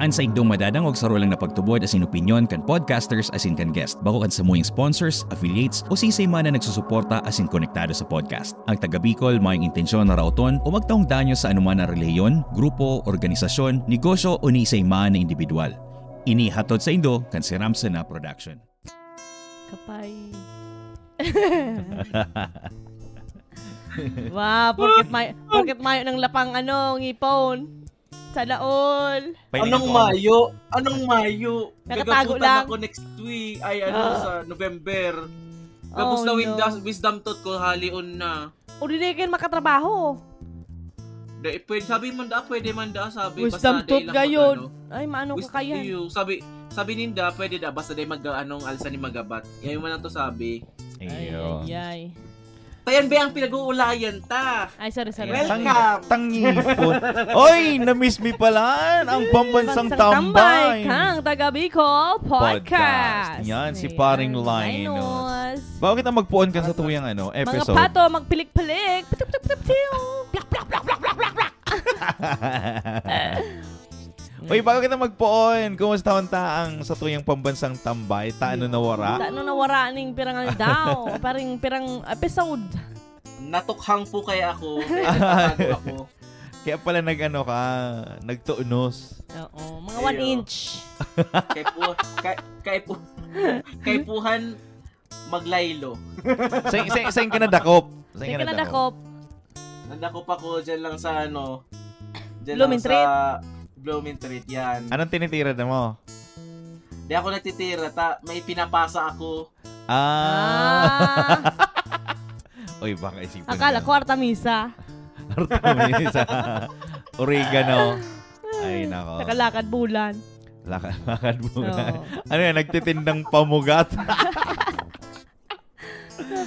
Ansaig dong madadangog sa rolang na pagtubod as in opinion kan podcasters asin kan guest bago kan sa muyang sponsors, affiliates o sisay man na nagsusuporta asin konektado sa podcast. Ang taga Bicol maayong intensyon na raoton o magtaong danyo sa anuman na reliyon, grupo, organisasyon, negosyo o ni isay man na individual. Inihatod sa Indo kan si Ramsa na production. Kapay. wow, porket may porket may nang lapang ano ngipon. Sa Laol. Anong Mayo? Anong Mayo? Nakatago lang. ako next week. Ay, ano, uh, sa November. Tapos oh, na windas, no. wisdom tooth ko, halion na. O, di na kayo makatrabaho. Da, eh, pwede, sabi man da, pwede man da, sabi. Wisdom basta tooth gayon. Ano, Ay, maano ka kaya? Sabi, sabi ninda, pwede da, basta day mag, anong alsa ni magabat. Yayo man to sabi. Ay, ay, ay. Tayan ba ang pinag-uulayan ta? Ay, sorry, sorry. Welcome! Tang, tangipon. Oy, na-miss me pala ang pambansang tambay. Kang taga Bicol Podcast. Podcast. Yan, si paring Linus. Bakit kita magpuon ka sa tuwing ano, episode? Mga pato, magpilik-pilik. Blak, blak, blak, blak, blak, plak, plak, Uy, bago kita magpoon, kumusta ang sa tuyang pambansang tambay? Taano na wara? Taano na wara ning pirang daw, paring pirang episode. Natukhang po kaya ako, kaya ako. Kaya pala nag-ano ka, nagtuunos. Oo, mga 1 inch. kay po, kay, kay po, kay puhan maglaylo. sa sa sa ka na dakop. Sa ka na dakop. Nadakop ako diyan lang sa ano. Diyan lang sa blooming treat yan. Anong tinitira mo? Di ako natitira. Ta- may pinapasa ako. Ah. ah. Uy, baka isipin Akala ko artamisa. artamisa. Oregano. Ay, nako. Nakalakad bulan. Laka, lakad bulan. Oh. Ano yan? Nagtitindang pamugat.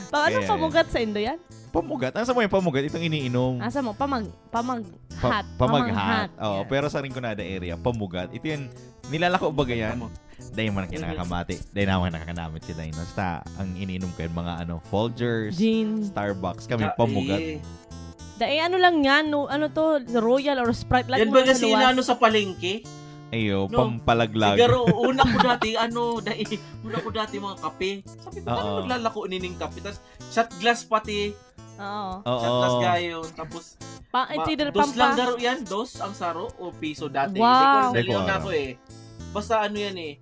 Paano Ayan. pamugat sa Indo yan? Pamugat? Asa mo yung pamugat? Itong iniinom. Asa mo? Pamag, pamaghat. Pa, pamaghat. Oo, yeah. pero sa rin Rinconada area, pamugat. Ito yan, nilalako ba ganyan? Dahil mo na kinakamati. Dahil naman nakakanamit sila. Yun. Eh, Basta, ang iniinom ko yun, mga ano, Folgers, Gin. Starbucks, kami Dai. pamugat. Eh, Dahil eh, ano lang yan, no, ano to, Royal or Sprite. Yan ba kasi inaano sa palengke? Ayo, no, pampalaglag. Siguro, una ko dati, ano, dai, una ko dati mga kape. Sabi ko, paano maglalako nining kape? Tapos, shot glass pati. Oo. Shot glass gayo. Tapos, pa, eh, ma, either dos pampa. lang laro yan. Dos ang saro o piso dati. Wow. Hindi ko, na ako eh. Basta ano yan eh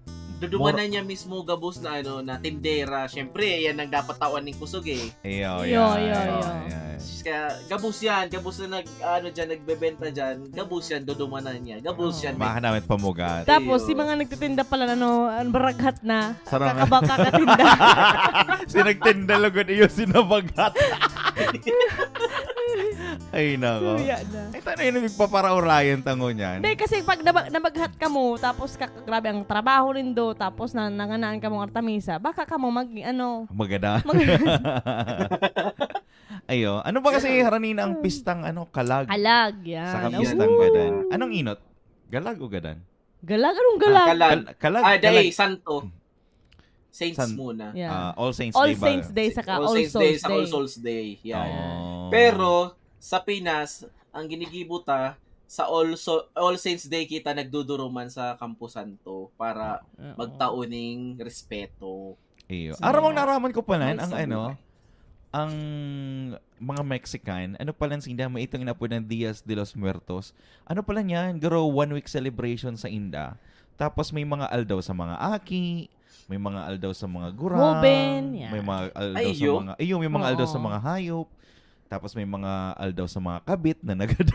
duduman na niya mismo gabos na ano na tindera. Syempre, yan ang dapat tawan ng kusog eh. Iyo, iyo, iyo. Kaya gabos yan, gabos na nag ano diyan nagbebenta diyan, gabos yan duduman na niya. Gabos oh. yan. Baka eh. namin pamugat. Tapos si mga nagtitinda pala na no, baraghat na. Sarang. Kakabaka katinda. si nagtinda lugod iyo sinabagat. Ay, nako. Suya na. Ay, tanay na nagpaparaw Ryan tango niyan. Hindi, kasi pag nabag- nabaghat ka mo, tapos kak- grabe ang trabaho nindo, tapos na nanganaan ka mong artamisa, baka ka mo mag ano magada. Ayo, ano ba kasi haranina ang pistang ano kalag? Kalag, yan. Sa pistang gadan. Anong inot? Galag o gadan? Galag, anong ah, galag? Ah, kalag. kalag. Ah, day, santo. Hmm. Saints San, muna. Yeah. Uh, All Saints All Day All Saints Day saka All, Saints Souls Day. Day. All Souls Day. Yeah. Oh. Pero sa Pinas, ang ginigibuta sa All, so, All Saints Day kita nagduduruman sa Campo Santo para magtaoning respeto. Iyo. So, Aramang ah, naraman ko pala ang ano, ang mga Mexican, ano pala sinda, may itong na ng Diaz de los Muertos. Ano pala yan? Garo one week celebration sa Inda. Tapos may mga aldaw sa mga aki, may mga aldaw sa mga gurang, Ruben, yeah. may mga aldaw Ay, sa mga, iyo, may mga Oo. aldaw sa mga hayop. Tapos may mga aldaw sa mga kabit na nagad.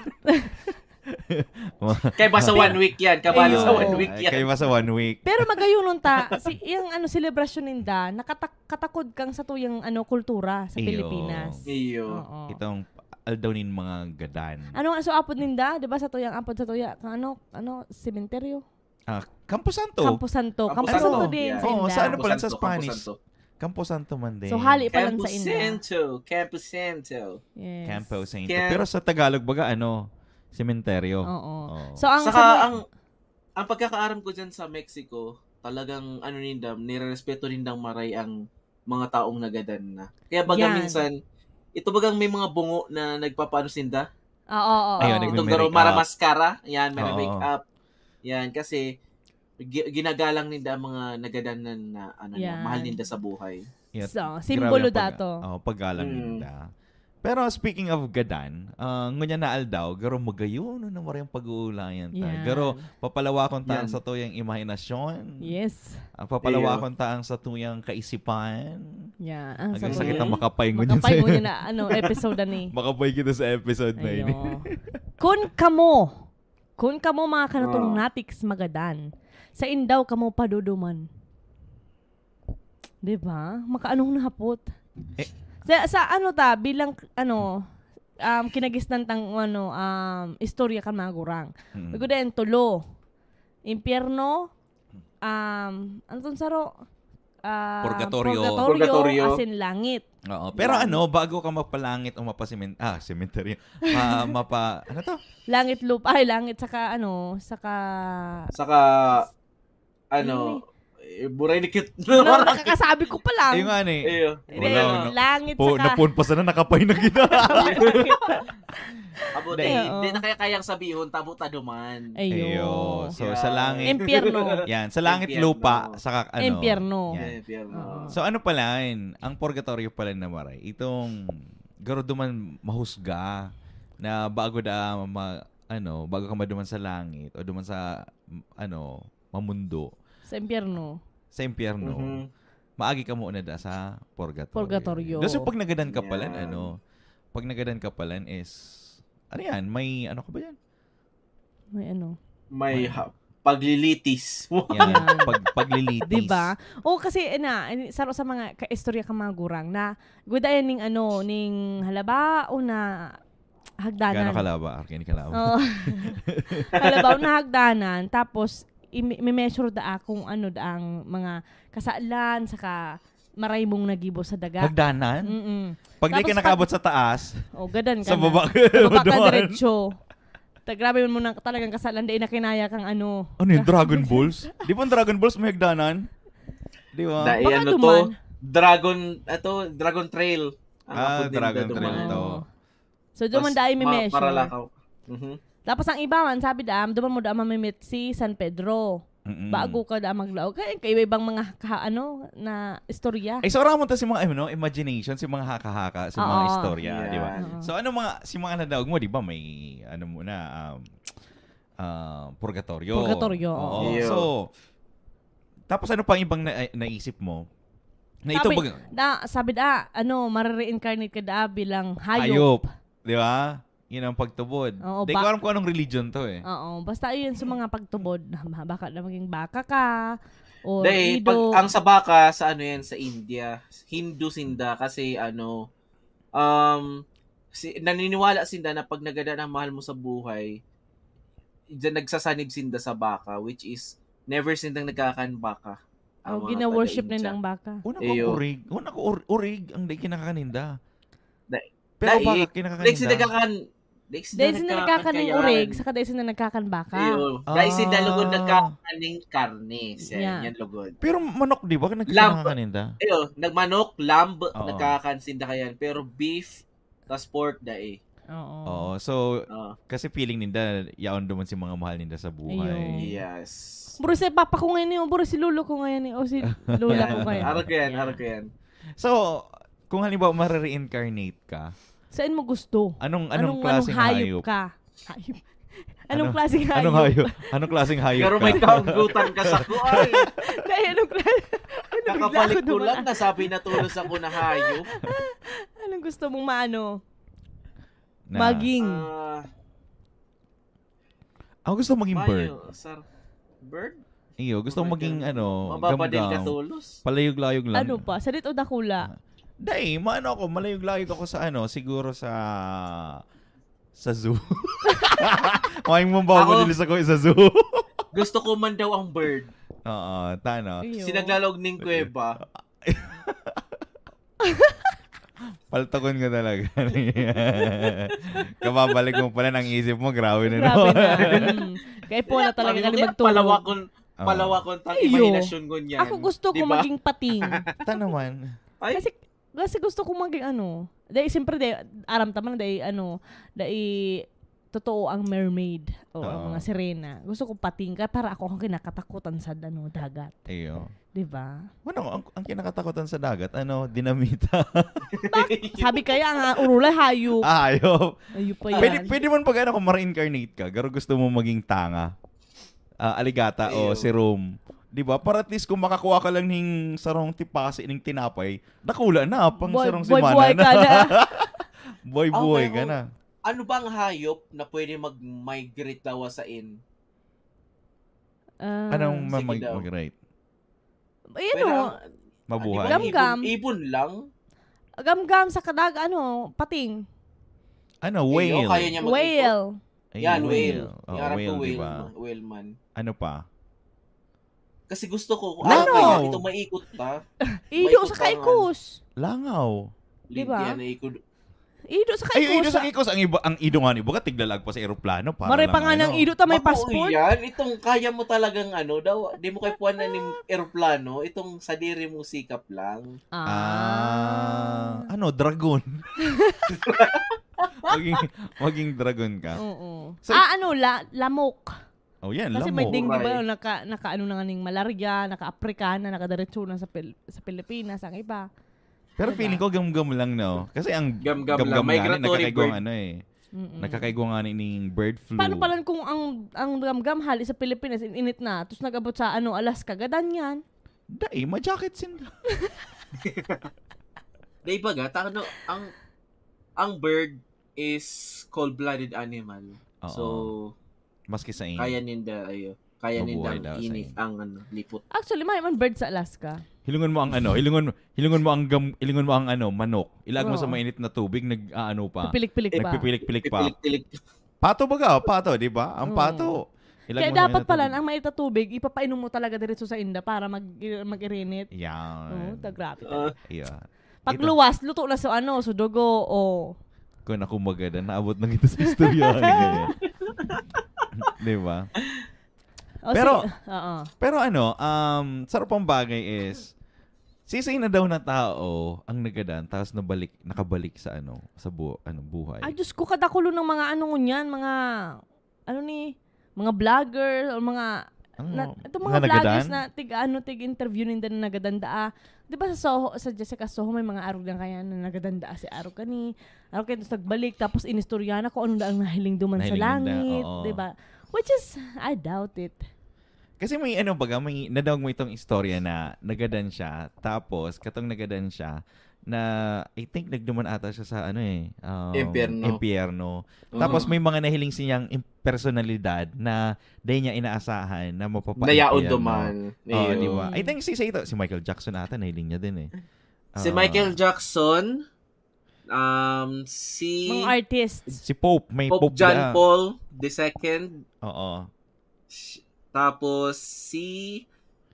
Kay ba sa one week yan? Kabalo sa one week yan. Kay ba sa one week? Pero magayon nun ta, si, yung ano, celebration ninda, nakakatakod kang sa tuyang ano, kultura sa Iyo. Pilipinas. Iyo. Itong aldaw nin mga gadan. Ano ang so apod ninda? Di ba sa tuyang apod sa tuya? Ano, ano, cemeteryo? Ah, Campo Santo. Campo Santo. Campo Santo ano? din. Yeah. Oo, sa ano pala sa Spanish. Campo Santo man din. So, hali pa lang sa inyo. Campo Santo. Campo Santo. Yes. Campo Santo. Pero sa Tagalog baga, ano, Sementeryo. Oo. Oo. So ang Saka sa... ang ang pagkakaaram ko diyan sa Mexico, talagang ano nindam, nirerespeto nindang maray ang mga taong nagadan na. Kaya baga Yan. minsan, ito bagang may mga bungo na nagpapaano sinda. Oo, ah, oo. oo. Ayun, Itong garo, mara mascara. Yan, may oh, make up. Yan, kasi ginagalang ninda ang mga nagadanan na ano, yeah. mahal ninda sa buhay. Yeah. So, simbolo dato. Oh, paggalang mm. ninda. Pero speaking of gadan, uh, ngunya na aldaw, garo magayo no na maray pag-uulayan ta. Yeah. Garo papalawa kon ta sa tuyang imahinasyon. Yes. Uh, papalawa kon ta sa tuyang kaisipan. Yeah, ang Hanggang sa kita makapay ngunya sa. Makapay na ano episode ni. makapay kita sa episode na ini. kun kamo, kun kamo mga kanatong oh. natiks magadan, sa indaw kamo paduduman. 'Di ba? Makaanong nahapot. Eh, sa, sa ano ta, bilang ano, um, kinagisnan tang ano, um, istorya kan magurang. Mm. Mm-hmm. tulo. Impierno. um, anton saro, uh, purgatorio. purgatorio. Purgatorio, as in langit. Oo. Pero ano, bago ka mapalangit o mapasimen ah, cemetery. Ma, mapa ano to? Langit lupa. ay langit saka ano, saka saka ano, ano eh, buray ni cute. No, nakakasabi ko pa lang. Ayun eh, nga eh. Ayun. Wala, no. Langit po, saka... Napon pa sana nakapay na kita. Abuti. Hindi na kaya kayang sabihon, tabo taduman. Ayun. So, yeah. sa langit. Impierno. Yan. Sa langit Impierno. lupa. Saka ano. Impierno. Yan. Impierno. So, ano pala yun? Ang purgatorio pala na maray. Itong garuduman mahusga na bago da ma, ano, bago ka maduman sa langit o duman sa ano, mamundo sa impyerno. Sa impyerno. Mm-hmm. Maagi ka muna da sa purgatorio. Purgatorio. Kasi pag nagadan ka palan, yeah. ano, pag nagadan ka palan is, ano yan, may, ano ka ba yan? May ano? May, ha- paglilitis. yan, pag, paglilitis. Diba? O kasi, na, saro sa mga kaistorya ka mga gurang na gudayan ning ano, ning halaba o na hagdanan. Gano'ng kalaba? Arkin kalaba. Oh. Kalabaw na hagdanan. Tapos, i-measure da kung ano da ang mga kasalan saka maray mong nagibo sa daga. Hagdanan? Mm-mm. Pag di ka nakabot sa taas, oh, gadan ka sa baba, baba ka diretsyo. Ta, grabe mo na talagang kasalan, di na kinaya kang ano. Ano yung Dragon Balls? di ba Dragon Balls may hagdanan? Di ba? Dahil ano to, Dragon, ito, Dragon Trail. Ang ah, Dragon Trail to. So, duman dahil may measure. lakaw. Mm-hmm. Tapos ang iba man, sabi daam, duman mo daam mamimit si San Pedro. Mm-mm. Bago ka daam maglaw. Kaya kayo ibang mga ka, ano, na istorya. Ay, eh, so mo si mga, ano, imagination, si mga haka-haka, si Oo, mga istorya, yeah. di ba? So ano mga, si mga nadaog mo, di ba, may, ano muna, um, uh, purgatorio. Purgatorio, oo. Yeah. So, tapos ano pang ibang na- eh, naisip mo? Na ito sabi, baga, da, sabi da, ano, mare-reincarnate ka da bilang hayop. hayop. Di ba? yun ang pagtubod. Oo, Di ko alam kung anong religion to eh. Oo, basta yun sa mga pagtubod, baka na maging baka ka, or Dahil, ido. Eh, pag, ang sa baka, sa ano yan, sa India, Hindu sinda kasi ano, um, si, naniniwala sinda na pag nagada ng mahal mo sa buhay, dyan nagsasanib sinda sa baka, which is, never sindang nagkakan baka. Oh, gina-worship na ng baka. Una ko Eyo. urig. Una ko urig ang di kinakakaninda. Pero baka kinakakaninda. Like, sinagkakan, Daisy na, na nagkakanang urig, saka Daisy na nagkakanbaka. Oo. Ah. Daisy na lugod nagkakaning karne. Yan, yeah. yan lugod. Pero manok, di ba? Nagkakaninda? Ayo, nagmanok, lamb, oh. nagkakansinda kayan. Pero beef, tas pork da eh. Oo. Oo. So, Oo. kasi feeling ninda, yaon duman si mga mahal ninda sa buhay. Ayun. Yes. Bro, si papa ko ngayon yun. Bro, si lolo ko ngayon yun. Eh. O si lola ko ngayon. Harap ko yan, harap ko yan. So, kung halimbawa marireincarnate ka, Saan mo gusto? Anong anong, anong klaseng hayop, hayop ka? Hayop. Anong ano, klaseng hayop? Anong hayop? Anong klaseng hayop Pero may kaunggutan ka sa ko ay. Dahil anong klaseng... Ano Nakapalik ko lang, nasabi na tulos ako na hayop. anong gusto mong maano? Na, maging. Uh, ah, ako gusto maging bird. Sir, bird? Iyo, gusto oh maging God. ano, Mababadil gamgam. ka tulos. Palayog-layog lang. Ano pa? Salit o dakula? Uh, ah. Day, maano ako, malayog-layog ako sa ano, siguro sa sa zoo. Maing mumbaw ko dilis ako eh, sa zoo. gusto ko man daw ang bird. Oo, tano. Sinaglalog ning kuweba. Paltakon ka talaga. Kababalik mo pala ng isip mo, grabe na. no. na. Mm. Kaya po na talaga ka magtulog. Palawakon, palawakon tang imahinasyon ko niyan. Ako gusto diba? ko maging pating. Tanaman. Ay? Kasi kasi gusto ko maging ano. Dahil siyempre, dahil aram tama na dahil ano, dahil totoo ang mermaid o oh. ang mga sirena. Gusto ko patingka para ako ang kinakatakutan sa ano, dagat. Ayo. 'Di ba? Ano ang, ang kinakatakutan sa dagat? Ano, dinamita. Sabi kaya ang uh, urulay hayop. Ah, hayop. Hayop pa yan. Pwede, pwede man pag ano kung ma-reincarnate ka, pero gusto mo maging tanga. Uh, aligata Ayaw. o serum. Di ba? Para at least kung makakuha ka lang ng sarong tipasi ng tinapay, nakula na pang boy, sarong boy, simana boy, na. na. boy, boy okay, ka na. Ano bang hayop na pwede mag-migrate daw sa in? Uh, Anong mag-migrate? Ayun o. Oh. Mabuhay. Gamgam. Ibon, ibon lang? Gamgam sa kadag, ano, pating. Ano, whale. Ayaw, kaya niya whale. Ayan, whale. whale. Oh, Yarap whale, whale, diba? whale man. Ano pa? Kasi gusto ko, kung ano kaya dito maikot pa. Ido sa kaikos. Langaw. Diba? Hindi ah, yan, Ido sa kaikos. Ay, ido sa kaikos. Ang, iba, ang ido nga ni Bugat, tiglalag pa sa aeroplano. Para Maray pa nga ng ano. ido ta may passport. yan. Itong kaya mo talagang ano, daw, di mo kay puwan na ng aeroplano. Ah. Itong sadiri mo sikap lang. Ah. ah ano, dragon. maging, maging dragon ka. Oo. So, ah, ano, la, lamok. Oh, yan. Kasi lamo. may ding, di ba, naka, naka ano na nga ning malaria, naka-Afrikana, nakadiretso na sa, Pil- sa Pilipinas, ang iba. Pero diba? feeling ko gamgam lang, no? Kasi ang gamgam, gamgam lang, migratory bird. ano eh. mm Nakakaigwa nga ning bird flu. Paano pala kung ang ang gamgam hali sa Pilipinas, init na, tapos nag sa ano, Alaska, gadan yan. Dai, ma-jacket sin. Dai pa gata, ano, ang ang bird is cold-blooded animal. Uh-oh. So, Maski sa inyo. Kaya ninda, ayo. Kaya ninda ang init ang ano, lipot. Actually, may man bird sa Alaska. Hilungan mo ang ano, hilungan hilungan mo ang gam, hilungan mo ang ano, manok. Ilag mo oh. sa mainit na tubig, nag aano pa. Pipilik-pilik pa. Nagpipilik-pilik pa. Pato ba ka? Pato, di ba? Ang pato. Ilag Kaya dapat pala, ang mainit na tubig, ipapainom mo talaga diretso sa inda para mag, mag-irinit. Yan. Oo, oh, grabe. Uh, yeah. Pag Ito. luwas, luto na sa ano, sa dugo o... Oh. Kung ako maganda, naabot na kita sa istorya. 'Di ba? Oh, pero, si, uh-uh. pero ano, um, sarap ang bagay is, sisay na daw na tao ang nagadaan tapos nabalik, nakabalik sa ano, sa bu- ano, buhay. Ay, Diyos ko, kadakulo ng mga ano niyan, mga, ano ni, mga vlogger, o mga ano, na, itong mga na vloggers na tig ano tig interview ninda na nagadanda. Ah. 'Di ba sa Soho, sa Jessica Soho may mga arog lang kaya na nagadanda si Aro kani. Aro kay tapos nagbalik tapos inistoryahan ko ano ang nahiling duman nahiling sa langit, 'di ba? Which is I doubt it. Kasi may ano baga, may nadawag mo itong istorya na nagadan siya, tapos katong nagadan siya, na I think nagduman ata siya sa ano eh um, impierno. impierno. Uh-huh. Mm-hmm. Tapos may mga nahiling siyang impersonalidad na dahil niya inaasahan na mapapaimpierno. Nayaon duman. Oo, oh, di ba? I think si sa ito, si Michael Jackson ata nahiling niya din eh. Uh, si ah. Michael Jackson, um, si... Mga artist. Si Pope. May Pope, Pope John na. Paul II. Oo. Tapos si...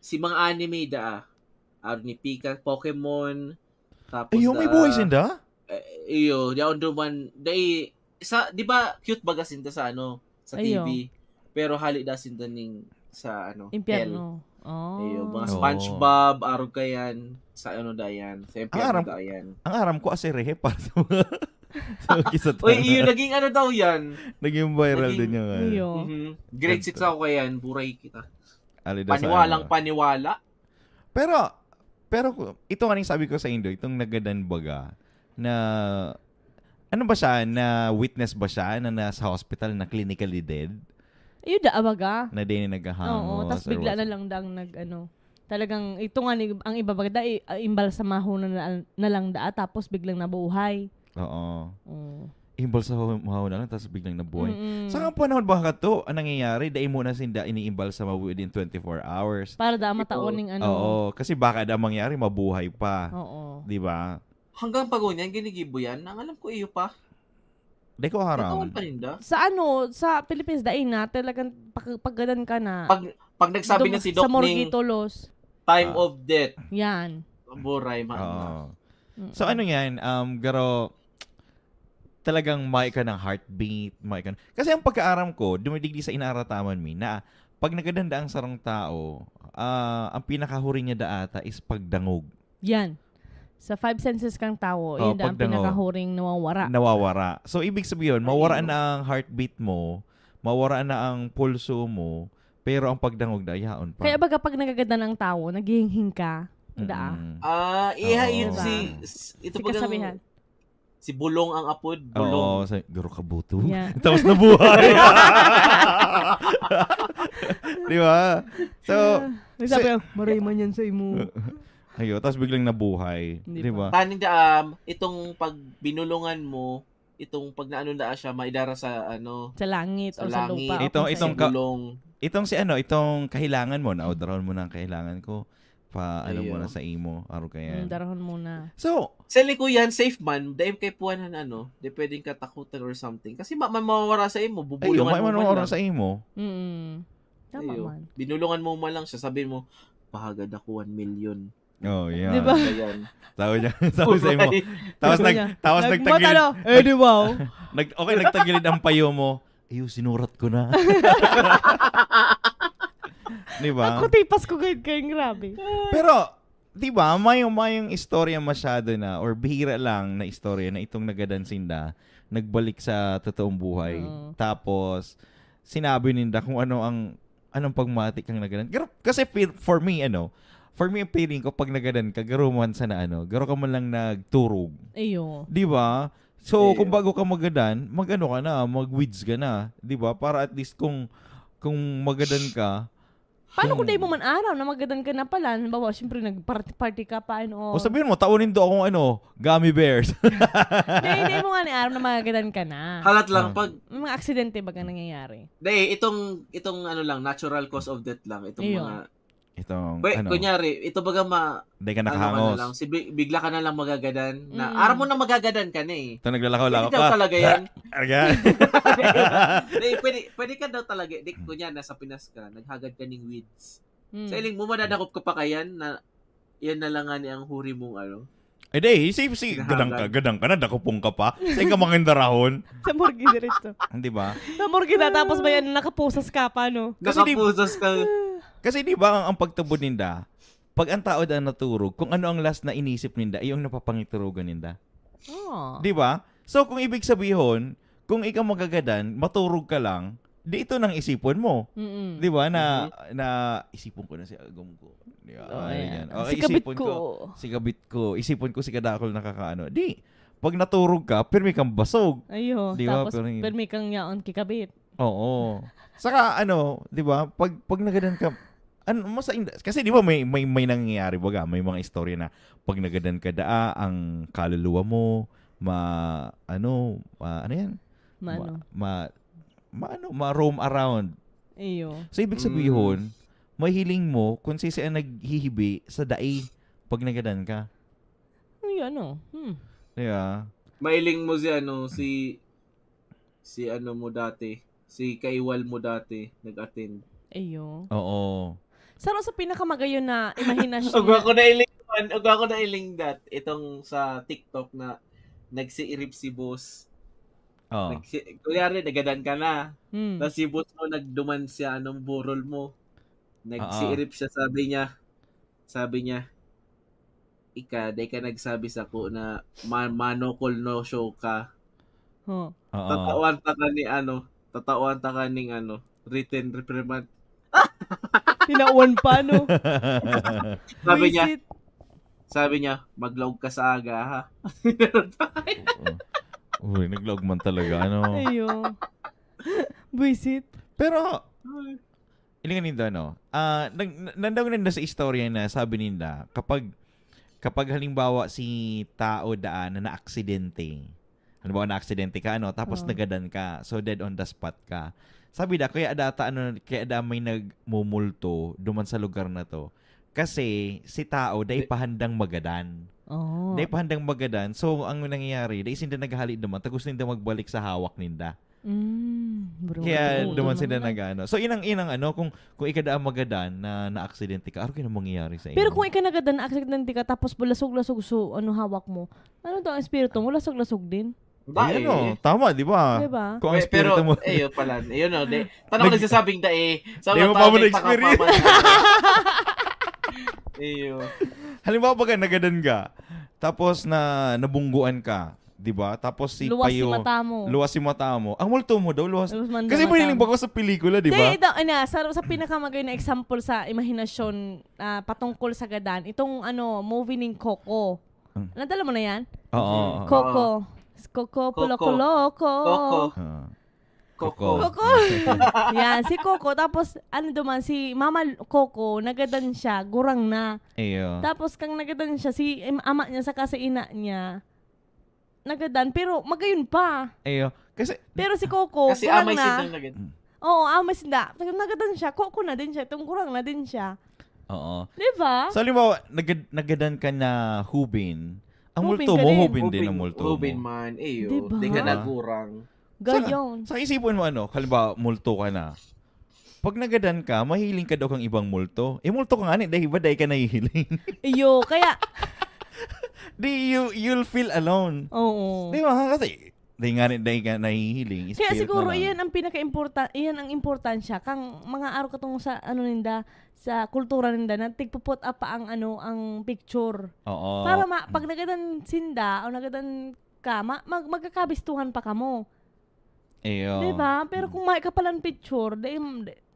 Si mga anime da. Arnie Pika, Pokemon, tapos Ayun, may buhay sinda? Eh, iyo, the Wonder Woman, they, sa, di ba, cute baga sinda sa ano, sa Ayaw. TV. Pero hali da sinda ning, sa ano, Impyerno. Hell. Oh. Iyo, mga SpongeBob, oh. arog ka yan, sa ano da yan, sa Impyerno ang aram, da yan. Ang aram ko as rehe para sa mga, sa mga Uy, naging ano daw yan. Naging viral naging, din yan. Iyo. Mm-hmm. Grade 6 ako kaya yan, buray kita. Alida paniwalang ano. paniwala. Pero, pero ito nga sabi ko sa Indo, itong nagadanbaga na ano ba siya? Na witness ba siya na nasa hospital na clinically dead? Ayun, daawaga. Na din nagahangos. Oo, tapos bigla na lang dang nag, ano, talagang ito nga ang iba bagda, ah, imbal sa mahon na, na lang daa, tapos biglang nabuhay. Oo. Oo imbal sa mahaw na lang, tapos biglang nabuhay. Mm-hmm. Sa kang panahon ba ka to, ang nangyayari, dahil mo na sinda iniimbal sa mabuhay within 24 hours. Para da mataoning ano. Oo, kasi baka da mangyari, mabuhay pa. Oo. Di ba? Hanggang pag yan, ginigibo yan. Ang alam ko iyo pa. Di ko haram. Ito, paninda. Sa ano, sa Philippines dain na, talagang pag, pagganan ka na. Pag, pag nagsabi dum- na si Doc Sa Morgitolos. Time uh, of death. Yan. Boray, man. Uh, so ano yan, um, garo, talagang maika ng heartbeat, maika ng... Kasi ang pagkaaram ko, dumidigdi sa inaarataman mi na pag nagaganda ang sarang tao, uh, ang pinakahuri niya daata is pagdangog. Yan. Sa five senses kang tao, oh, yun ang pinakahuring nawawara. Nawawara. So, ibig sabihin, mawaraan na ang heartbeat mo, mawaraan na ang pulso mo, pero ang pagdangog na, yaon pa. Kaya baga pag nagaganda ng tao, naghihing ka, daa. Ah, mm-hmm. uh, iha oh. yun si... Diba? Ito si pag si Bulong ang apod. Bulong. Oo, sa, garo ka buto. Yeah. Tapos nabuhay. Di ba? So, yeah. sabi ko, maray man yan sa imo. Ayo, tapos biglang nabuhay. Di ba? Tanin Taning um, itong pag binulungan mo, itong pag naano na siya, maidara sa ano? Sa langit sa o langit. sa lupa. Itong, itong, ka, itong si ano, itong kahilangan mo, na-odrown mo na ang kahilangan ko pa ano mo na sa imo aro kaya. Mm, darahon muna. So, sa liko safe man, daim kay puan han ano, di pwedeng katakutan or something kasi ma mawawara sa imo, bubulungan Ayun, mo mawawara sa imo. Mm. hmm Tama Ayun. man. Binulungan mo man lang siya, sabihin mo, pahagad ako 1 million. Oh, yeah. Di ba? Tawag niya. Tapos ay mo. Tapos nag tapos nagtagil. Ano? Eh, di ba? Nag okay, nagtagilid ang payo mo. Ayo, sinurat ko na. Di ba? Ako tipas ko kahit kayong grabe. Pero, di ba, mayong mayong istorya masyado na or bihira lang na istorya na itong nagadansinda nagbalik sa totoong buhay. Mm. Tapos, sinabi ninda kung ano ang anong pagmatik ang nagadan. kasi for me, ano, for me, feeling ko, pag nagadan ka, garuman sa na ano, garo ka man lang nagturog. Eyo. Di ba? So, Eyo. kung bago ka magadan, magano ka na, mag-weeds ka na. Di ba? Para at least kung kung magadan ka, Paano kung day hmm. mo man araw na magadan ka na pala, nabawa, syempre nag-party ka pa, ano. O sabihin mo, taunin do akong ano, gummy bears. Day, day mo nga ni araw na magadan ka na. Halat lang, ah. pag... Mga aksidente ba nangyayari? Day, itong, itong ano lang, natural cause of death lang. Itong Ayun. mga Itong, Wait, ano? kunyari, ito baga ma... Hindi ka nakahangos. Ano ka na lang, si, bigla ka na lang magagadan. Mm. Na, araw mo na magagadan ka na eh. Ito naglalakaw-lakaw pa. Pwede ah. talaga yan. Again. pwede, pwede ka daw talaga. Di, hmm. kunyari, nasa Pinas ka, naghagad ka ng weeds. Mm. Sa iling mo, mananakop ka pa kayan na yan na lang ni ang huri mong ano. Eh, di, safe, si, Gadang ka, gadang ka na, dakupong ka pa. Sa ka mga indarahon. Sa morgue diretso. Hindi ba? Sa morgue na, tapos may ano, nakapusas ka pa, no? Nakapusas ka. Kasi di ba ang, ang pagtubo ninda, pag ang tao na naturog, kung ano ang last na inisip ninda, yung napapangiturugan ninda. Oh. Di ba? So, kung ibig sabihon, kung ikaw magagadan, maturog ka lang, di ito nang isipon mo. Mm-mm. Di ba? Na, mm-hmm. na isipon ko na si agom ko. Di Oh, yeah. Okay, si ko. ko. Si ko. Isipon ko si kadakol nakakaano. Di. Pag naturog ka, pirmi kang basog. Ayo. Di ba? Tapos pirmi, pirmi kang yaon kikabit. Oo. Saka ano, di ba? Pag, pag nagadan ka, ano mo sa ind- kasi di ba may may may nangyayari baga may mga istorya na pag nagadan ka daa ang kaluluwa mo ma ano ma, ano yan ma, ano? ma, ma, ano ma roam around iyo so ibig sabihin mm. may hiling mo kung si siya naghihibi sa dai pag nagadan ka ay ano hmm yeah mailing mo si ano si si ano mo dati si Kaiwal mo dati nag-attend Ayo. Oo. Saro sa pinakamagayon na imahinasyon. Ugwa ko na iling ugwa ko na iling that itong sa TikTok na nagsiirip si boss. Oh. Nagsi, kunyari, nagadan ka na. Mm. Tapos si boss mo nagduman siya anong burol mo. Nagsiirip siya, sabi niya. Sabi niya, ika, day ka nagsabi sa ko na man manokol no show ka. Huh. Oh. Tatawan ta ka ni ano, tatawan ta ka ni ano, written reprimand. Tinauan pa, no? sabi niya, sabi niya, maglog ka sa aga, ha? Uy, naglog man talaga, ano? Ayo. Buisit. Pero, ilingan ninda, no? Uh, nandaw ninda sa istorya na sabi ninda, kapag, kapag halimbawa si tao daan na naaksidente, halimbawa na aksidente ka ano tapos oh. nagadan ka so dead on the spot ka sabi da kaya data ano kaya da may nagmumulto duman sa lugar na to kasi si tao dai pahandang magadan oh. dai pahandang magadan so ang nangyayari dai sinda naghali duman tapos ninda magbalik sa hawak ninda Mm, bro. Kaya oh, duman sila na gano. So inang inang ano kung kung ikadaan magadan na naaksidente ka, ano kaya mangyayari sa inyo? Pero kung ikanagadaan na aksidente ka tapos bulasog-lasog so ano hawak mo, ano to ang espiritu mo? Lasog-lasog din? Dae. Ayun, no. Eh. Oh. Tama, di ba? Diba? Kung ang spirit mo. Eh, yun pala. Ayun, no. De, tanong Nag- nagsasabing dae. Eh, sa di mo pa mo na-experience. Ayun. Halimbawa, pagka nagadan ka, tapos na nabungguan ka, di ba? Tapos si luwas Payo. Luwas si mata mo. Luwas si mata mo. Ang multo mo daw, luwas. luwas Kasi mahiling ba ko sa pelikula, di ba? Hindi, ito, ano, sa, sa pinakamagay na example sa imahinasyon uh, patungkol sa gadan, itong ano, movie ni Coco. Hmm. Nadala mo na yan? Oo. Coco. Oo. Coco Loco Loco. Ah. Coco. Coco. Coco. Yan, si Coco. Tapos, ano duman, si Mama Coco, nagadan siya, gurang na. Eyo. Tapos, kang nagadan siya, si ama niya, sa si ina niya, nagadan, pero magayon pa. Eyo. Kasi, pero si Coco, kasi gurang amay na. Oo, amay Oo, amay sinda. Nagadan siya, Coco na din siya, itong gurang na din siya. Oo. Diba? So, alimbawa, nag- nagadan ka na Hubin, ang Hubin multo mo, hubin din ang multo mo. Hubin man, eh, yun. Oh. Diba? Di ka nagurang. Gayon. Sa, sa isipin mo ano, halimbawa, multo ka na. Pag nagadan ka, mahiling ka daw kang ibang multo. Eh, multo ka nga ni, dahil ba dahil ka nahihiling? Iyo, kaya... Di, you, you'll feel alone. Oo. Di ba? Kasi, They nga rin, they nga nahihiling. Kaya siguro, na yan ang pinaka-important, yan ang importansya. Kang mga araw katong sa, ano ninda, sa kultura ninda, na tigpupot up pa ang, ano, ang picture. Oo. Para ma, mm. pag nagadan sinda, o nagadan ka, ma, mag, magkakabistuhan pa kamo mo. Eyo. Diba? Pero kung maikapalan picture, de,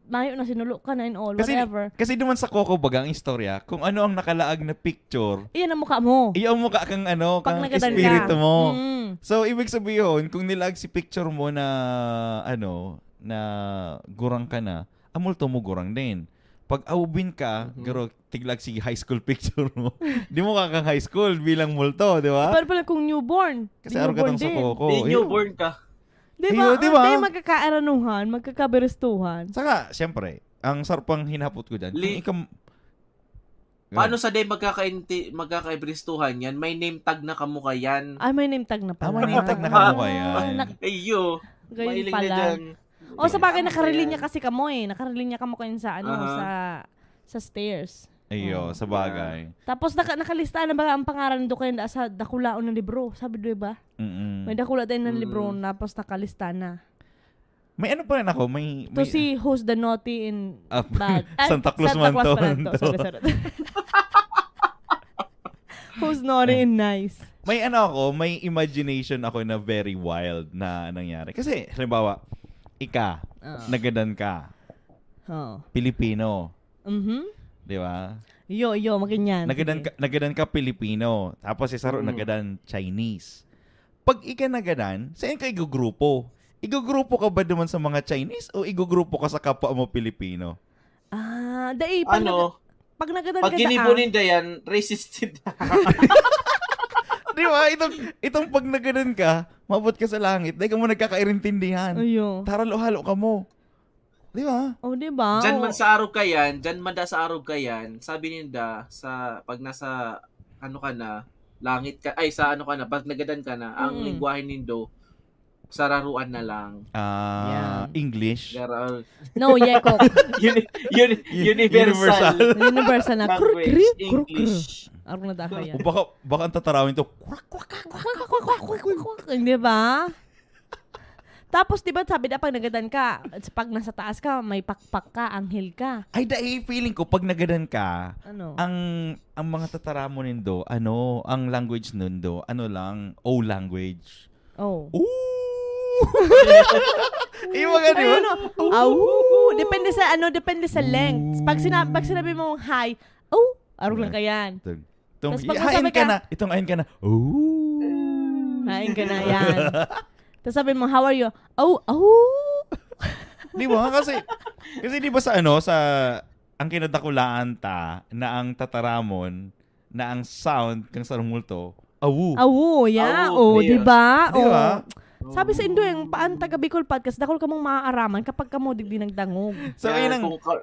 layo na sinulo ka na in all, kasi, whatever. Kasi naman sa Coco Baga ang istorya, kung ano ang nakalaag na picture. Iyan ang mukha mo. Iyan ang mukha kang ano, Pag kang espiritu ka. mo. Mm. So, ibig sabihin, kung nilag si picture mo na ano, na gurang ka na, amulto mo gurang din. Pag aubin ka, mm-hmm. garo, tiglag si high school picture mo. di mo kakang high school bilang multo, di ba? Pero pala kung newborn. Kasi araw ka sa Coco. Di newborn ka. Di ba? di ba? Tayo magkakaaranuhan, magkakaberestuhan. Saka, siyempre, ang sarpang hinapot ko dyan. Li- Ikaw, Paano sa day magkakainti, magkakaibristuhan yan? May name tag na kamukha yan. Ay, may name tag na ah, pala. Ah, may name tag na kamukha yan. Nak- Ayo. Ganyan pala. dyan. O, sa bagay, nakarelin niya kasi kamo eh. Nakarelin niya kamo kayo sa, ano, Aha. sa, sa stairs. Iyo, oh. sa bagay. Tapos naka, nakalista na ba ang pangalan do kayo sa dakulaon ng libro? Sabi do ba? Mm-mm. May dakula tayo ng mm. libro tapos nakalista na. May ano pa rin ako, may... may to see Who's the Naughty in uh, Bad. Ay, ah, Santa Claus man to. Man who's naughty and nice. May ano ako, may imagination ako na very wild na nangyari. Kasi, halimbawa, ika, uh. nagadan ka. Oh. Pilipino. Mm-hmm. Di ba? Yo, yo, maganyan. Nagadan ka, nagadan ka Pilipino. Tapos si Saro mm. nagadan Chinese. Pag ika nagadan, saan ka igugrupo? Igugrupo ka ba naman sa mga Chinese o igugrupo ka sa kapwa mo Pilipino? Ah, dai, pag ano? Nag- pag nagadan pag ka ginibunin da yan, racist Di ba? Itong, itong pag nagadan ka, mabot ka sa langit, dahil ka mo nagkakairintindihan. Ayo. Tara, halo ka mo. Di ba? Oh, di ba? Diyan man oh. sa araw ka yan, diyan man da sa araw ka yan, sabi ninda, sa, pag nasa, ano ka na, langit ka, ay sa ano ka na, pag nagadan ka na, mm. ang lingwahe nindo, sa raruan na lang. uh, yeah. English. Garal. No, yeko. uni, uni, universal. Universal na. Language, English. Arong na dahil yan. Baka, baka ang tatarawin to. Hindi ba? Tapos, diba sabi na pag nagadan ka, pag nasa taas ka, may pakpak ka, anghel ka. Ay, dahil feeling ko, pag nagadan ka, ano? ang ang mga tatara mo nindo, ano, ang language nindo, ano lang, O language. Oh. Ooh! Yung mga di ba? Ano, aw, depende sa, ano, depende sa length. Pag, sina- pag sinabi mo hi, oh, arog lang ka yan. Itong, itong, Tapos pag ka, na, itong hain ka na, oh. Hain ka na, yan. Tapos sabi mo, how are you? Oh, oh. di ba? Kasi, kasi di ba sa ano, sa ang kinadakulaan ta na ang tataramon na ang sound kang sarumulto, awu. Awu, yeah. Awu, oh, di ba? Di ba? Oh. Sabi sa Indo yung paan taga Bicol podcast, dakol ka mong maaaraman kapag ka mo digdi nagdangog. So, yeah, yun ang, kung,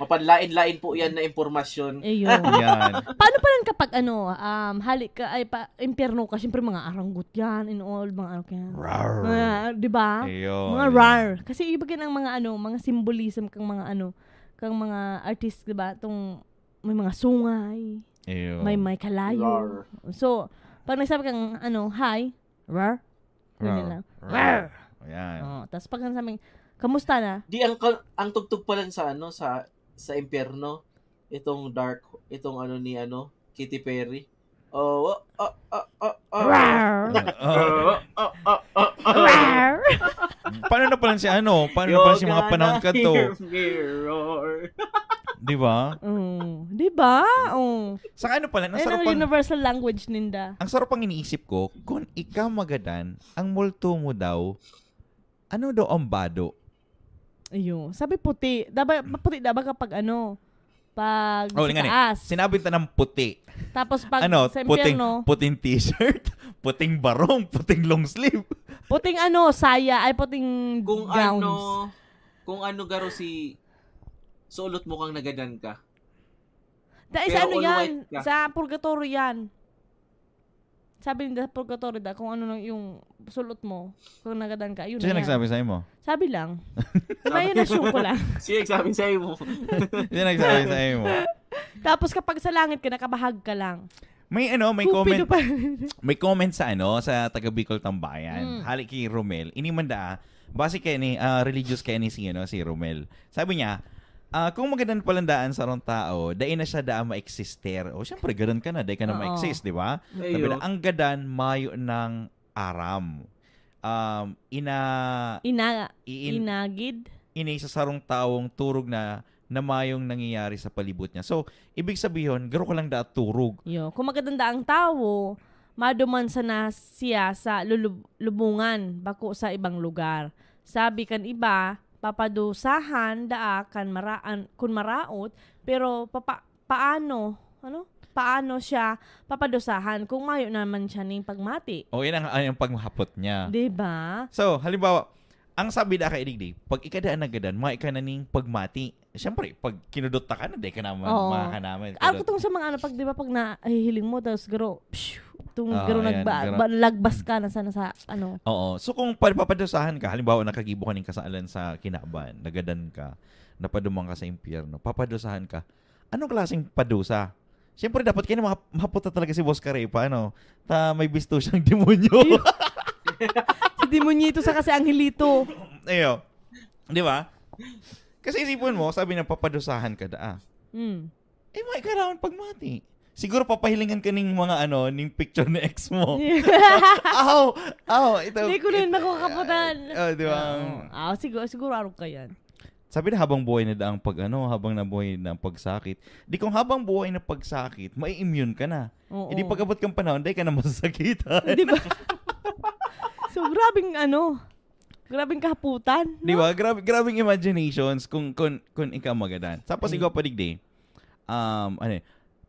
Mapanlain-lain po yan na impormasyon. Ayun. yan. Paano pa lang kapag ano, um, halik ka, ay, pa, impyerno ka, syempre mga aranggut yan in all, mga ano yan. Rar. Mga, di ba? Ayun. Mga rar. Kasi iba ng mga ano, mga symbolism kang mga ano, kang mga artist, di ba? Tong may mga sungay. Ayun. May may kalayo. Rar. So, pag nagsabi kang ano, hi, rar, rar. Rar. rar. Ayan. Oh, tapos pag nasabi, Kamusta na? Di ang ang tugtog pa lang sa ano sa sa impierno itong dark itong ano ni ano Kitty Perry. Oh, oh, oh, oh, oh, oh. Rawr. oh, oh, oh, oh, oh. Rawr. Paano na pala si ano? Paano na pala si mga panahon ka to? Di ba? Mm, di ba? Oh. Mm. Sa ano pala, ang Ay, sarap ang, universal language ninda. Ang sarap ang iniisip ko, kung ikaw magadan, ang multo mo daw, ano daw ang bado? Iyo. Sabi puti. Daba, puti daba kapag ano? Pag oh, sa taas. Sinabi ta ng puti. Tapos pag ano, sa puting, impyerno, puting t-shirt, puting barong, puting long sleeve. Puting ano, saya, ay puting kung gowns. Ano, kung ano garo si Sulot mukhang nagadan ka. Da is ano yan? Sa purgatory yan sabi nila sa purgatorio kung ano yung sulot mo, kung nagadan ka, yun Siya na nagsabi sa imo? Sabi lang. Diba na assume ko lang. Siya nagsabi sa'yo mo. Siya nagsabi sa imo? Tapos kapag sa langit ka, nakabahag ka lang. May ano, may Kupido comment. Pa. may comment sa ano, sa taga Bicol Tambayan. Mm. Hali kay Romel. Inimanda, ah, base kay ni, uh, religious kay ni si, ano, si Romel. Sabi niya, Uh, kung maganda na palandaan sa rong tao, dahil na siya daa ma-exister. O, syempre, ganun ka na. Dahil ka na Oo. ma-exist, di ba? Sabi na, ang gadan, mayo ng aram. Um, ina, Ina, iin, inagid. inaisasarong taong turog na na mayong nangyayari sa palibot niya. So, ibig sabihin, garo ka lang da turog. Yo, kung magaganda ang tao, maduman sa na siya sa lulub- lubungan bako sa ibang lugar. Sabi kan iba, papadusahan daa kan maraan kun maraot pero papa, paano ano paano siya papadusahan kung mayo naman siya ning pagmati. O oh, yun ang, ang paghapot niya. Di ba? So, halimbawa, ang sabi na kay Digdig, pag ikadaan na gadan, mga ika ning pagmati. Siyempre, pag kinudot ta ka na, di ka naman, Oo. makakanaman. Ako tong sa mga ano, pag di ba pag nahihiling mo, tapos garo, pshh, yung oh, gano'ng nagba- ba- lagbas ka na sana sa ano. Oo. So kung papadusahan ka, halimbawa nakagibo ka ng kasalan sa kinaban, nagadan ka, napadumang ka sa impyerno, papadusahan ka, anong klaseng padusa? Siyempre, dapat kayo mga maputa talaga si Boss Carepa, ano? Ta, may bisto siyang demonyo. si demonyo ito sa kasi anghilito. Ayo. Di ba? Kasi isipin mo, sabi na papadusahan ka da. Ah. Mm. Eh, may karawan pagmati siguro papahilingan ka ng mga ano, ning picture ni ex mo. aw, aw, ito. Hindi ko rin nakakaputan. Oh, di ba? Ah, siguro, siguro araw ka yan. Sabi na habang buhay na ang pag ano, habang buhay na ang pagsakit. Di kung habang buhay na pagsakit, may immune ka na. Hindi e pag kang panahon, di ka na masasakit. Di ba? so, grabing ano, Grabing kahaputan. No? Di ba? Grabe, grabing imaginations kung, kung, kung ikaw magadan. Tapos mm. ikaw digde. um, ano yun, eh,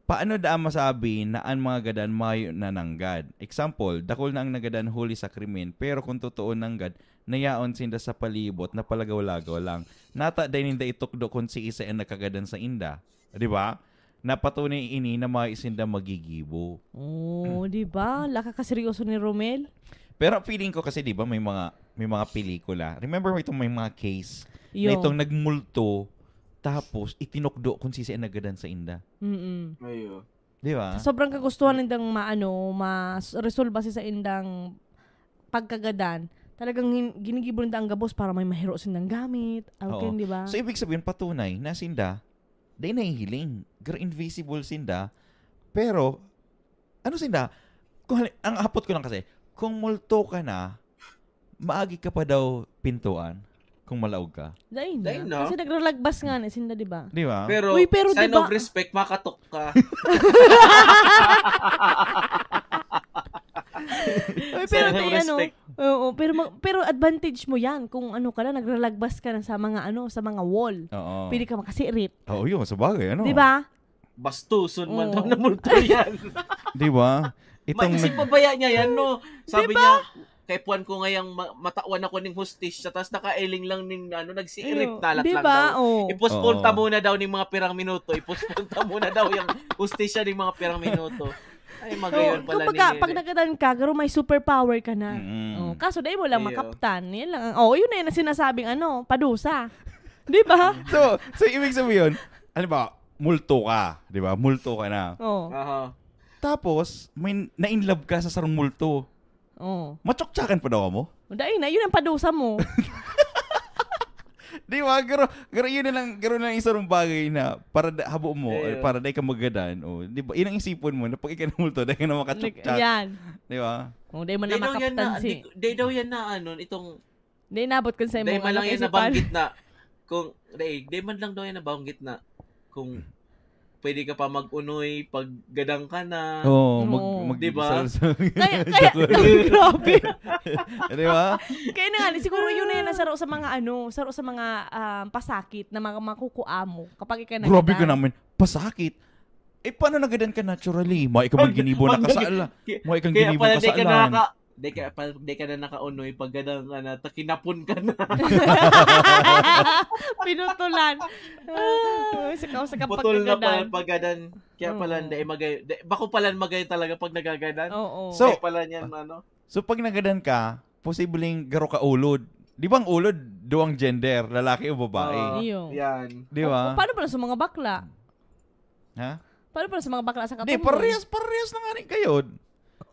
Paano da masabi na ang mga gadan mayo na ng God? Example, dakol na ang nagadan huli sa krimen, pero kung totoo ng God, nayaon sinda sa palibot na palagaw-lagaw lang. Nata day ninda itukdo kung si isa ang nakagadan sa inda. Di ba? Napatunay ini na mga isinda magigibo. Oh, di ba? Laka ka ni Romel. Pero feeling ko kasi di ba may mga may mga pelikula. Remember mo itong may mga case Yo. na itong nagmulto tapos, itinukdo kung si siya sa inda. Mm Ayo. Di ba? Sobrang kagustuhan nindang maano, ma-resolve si sa indang pagkagadan. Talagang ginigibon ang gabos para may mahiro sindang gamit. Okay, di ba? So, ibig sabihin, patunay na sinda, dahil na healing. invisible sinda. Pero, ano sinda? Kung, ang hapot ko lang kasi, kung multo ka na, maagi ka pa daw pintuan kung malaog ka. Dahil na. Dahil na. Kasi nagralagbas nga na, sinda, di ba? Di ba? Pero, Uy, pero sign diba? of respect, makatok ka. Uy, pero sign of ano, oo, pero pero advantage mo 'yan kung ano ka na nagralagbas ka na sa mga ano, sa mga wall. Oo. Pwede ka makasirip. Oo, oh, yun, sa bagay, ano. Di ba? Bastuson man daw na multo yan. di ba? Itong Mag- nag- niya yan, no? Sabi diba? niya, kay Puan ko ngayang matawan ako ng hostisya tapos nakailing lang ning ano nagsiirip talat diba? lang daw. Oh. Ipospon ta muna daw ng mga pirang minuto. Ipospon ta muna daw yung hostisya ng mga pirang minuto. Ay, magayon so, pala kapag, ni Pag nakadan ka, garo, may superpower ka na. Mm. Oh, kaso dahil mo lang Ayaw. makaptan. Yan lang. Oh, yun na yun ang sinasabing ano, padusa. Di ba? so, so, ibig sabihin yun, ano ba, multo ka. Di ba? Multo ka na. Oo. Oh. Uh-huh. Tapos, may na-inlove ka sa sarong multo. Oo. Oh. Matsoksakan pa daw mo? Dahil na, yun ang padusa mo. Di ba? Pero, pero yun na lang, pero na isa rong bagay na para da, habo mo, yeah. para dahil ka magadaan. Oh. di ba? Yun ang isipon mo na pag ikanamulto, dahil ka na makatsok-tsok. Yan. Di ba? Kung dahil mo na makaptan si. Dahil daw yan na, ano, itong... Dahil nabot ko sa imong Dahil man lang yan nabanggit na. Kung, dahil, dahil man lang daw yan nabanggit na. Kung pwede ka pa mag-unoy pag gadang ka na. Oo, oh, mag, mag diba? kaya, kaya, grabe. di ba? Kaya na nga, siguro yun na yan nasaro sa mga ano, saro sa mga um, pasakit na mga makukuha mo kapag ikaw na Grabe ka namin, pasakit? Eh, paano nagadan ka naturally? Mga ikaw mag ginibo na kasala. Mga ikaw ginibo na kasalan. Kaya pala di ka nakaka- Di ka, pag di ka na nakaunoy, pag ganang, ano, kinapon ka na. Pinutulan. Uh, ah, sa kapag Putol na pala pag ganan. Kaya pala, di eh, magay, di, bako pala magay talaga pag nagaganan. Oo. Oh, oh. So, Kaya pala niyan, ano. So, pag nagadan ka, posibleng garo ka ulod. Di ba ang ulod, duwang gender, lalaki o babae? Uh, yan. Di ba? O, paano pala sa mga bakla? Ha? Paano pala sa mga bakla sa katulong? Di, parehas, parehas na nga rin kayo.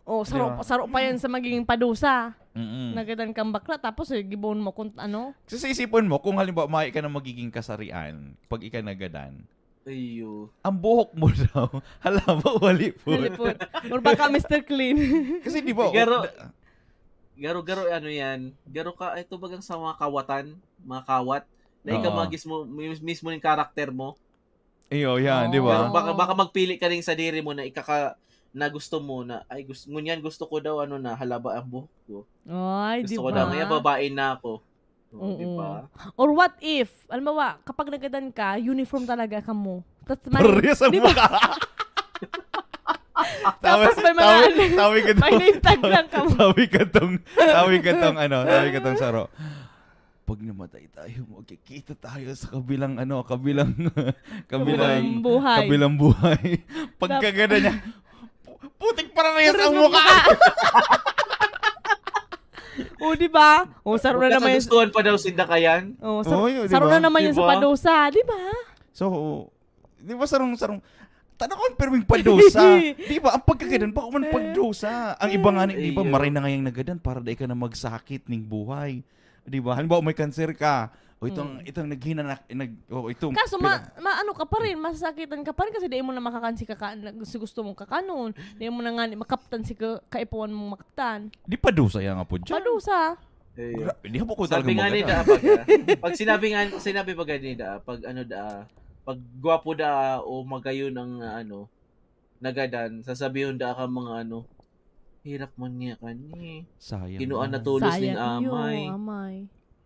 Oh, saro, diba? saro pa yan sa magiging padusa. Mm-mm. Nagadan kang bakla, tapos eh, gibon mo kung ano. Kasi isipin mo, kung halimbawa maki ka na magiging kasarian, pag ika nagadan, Ayo. Ang buhok mo daw. Hala mo, wali po. Wali po. Or baka Mr. Clean. Kasi di ba... Oh, garo, garo, garo, ano yan. Garo ka, ito bagang sa mga kawatan, mga kawat, na ikaw magis mo, mismo yung karakter mo. Ayo, yan, di ba? Baka, baka magpili ka rin sa diri mo na ikaka, na gusto mo na ay gusto ngunyan gusto ko daw ano na halaba ang buhok ko. Ay, gusto di ba? Gusto ko daw ngayon babae na ako. So, oh, Oo. Di ba? Or what if, alam mo ba, kapag nagadan ka, uniform talaga ka mo. Tapos may... Pari sa diba? mukha! Tapos may mga tawi, ano, tawi ka tong, may name tag lang ka mo. Tawi ka tong, tawi ka tong ano, tawi ka tong saro pag namatay tayo, magkikita tayo sa kabilang ano, kabilang kabilang, kabilang buhay. Kabilang buhay. Pagkaganda niya, parehas ang mukha. o, oh, di ba? O, oh, saro na naman yung... Gustuhan pa daw si Dakayan. O, saro, oh, oh diba? saro na naman diba? yung sa padosa, di ba? So, di ba sarong-sarong... Tanong ko, pero yung padosa. di ba? Ang pagkagadan, baka man padosa. Ang iba nga, di ba, maray na ngayang nagadan para dahil ka na magsakit ng buhay. Di ba? Halimbawa, may kanser ka o itong, mm. itong naghinanak, nag, o oh, itong... Kaso, ma, ma, ano ka pa rin, masasakitan ka pa rin kasi di mo na makakan si kakaan, si gusto mong kakanon. Di mo na nga makaptan si ka, kaipawan mong maktan. Di padusa yan nga po dyan. Padusa. Eh, Gra- hindi ko talaga Sabi nga ni Daa, pag, ah. pag sinabi nga, sinabi ba ni Daa, pag ano Daa, pag gwapo da o magayon ang uh, ano, nagadan, sasabihin da ka mga ano, hirap man niya kani. Sayang. Kinuan na tulos ng amay. Yun, amay.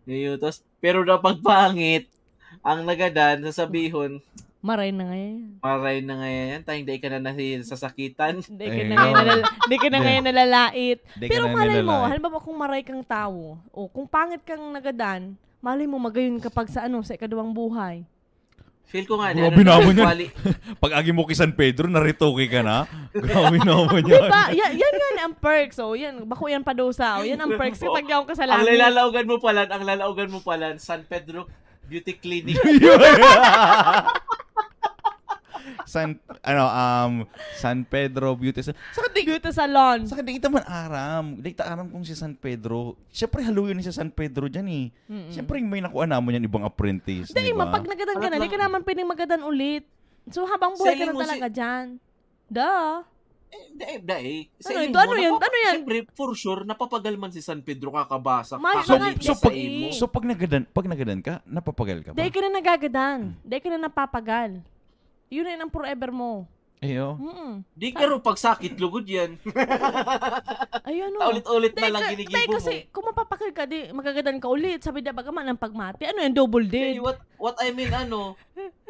Yun, tapos, pero kapag pangit, ang nagadan, sasabihon, Maray na ngayon. Maray na ngayon. Tayong day ka na nasin sa sakitan. Day ka na ngayon, ka na ngayon nalalait. Pero na malay mo, halimbawa kung maray kang tao, o kung pangit kang nagadan, malay mo magayon kapag sa ano, sa ikaduwang buhay. Feel ko nga, Grabe na mo yan. Pag agi mo kay San Pedro, naritoke ka na. Grabe mo yan. Diba? Yan, yan ang perks. Oh. Yan, bako yan padusa. Oh. Yan ang perks kapag yaw ka sa langit. Ang lalaugan mo pala, ang lalaugan mo pala, San Pedro Beauty Clinic. San, ano, um, San Pedro Beauty Salon. Sa kating, Beauty Salon. Sa kating man aram. Dikta aram kung si San Pedro. Syempre haluyo ni si San Pedro diyan eh. Mm-mm. Siyempre, may nakuha na mo yan ibang apprentice. Hindi, diba? mapag nagadan ka na, hindi ka naman pwedeng magadan ulit. So, habang buhay Selling ka na talaga si... dyan. Duh. Eh, dae, eh, eh. dae. Ano, ito, ano yan? Ano yan? Siyempre, for sure, napapagal man si San Pedro kakabasa. Mas, ah, so, so, pag, mo. so, pag nagadan, pag nagadan ka, napapagal ka ba? Dae ka na nagagadan. Hmm. Dae ka na napapagal. Yun na ang forever mo. Ayo. Mm-mm. Di ka ro pagsakit lugod yan. Ayun oh. Ulit-ulit na lang ginigibo mo. kasi kung mapapakil ka, di magagadan ka ulit. Sabi na baga man ang pagmati. Ano yung double date? what, what I mean, ano,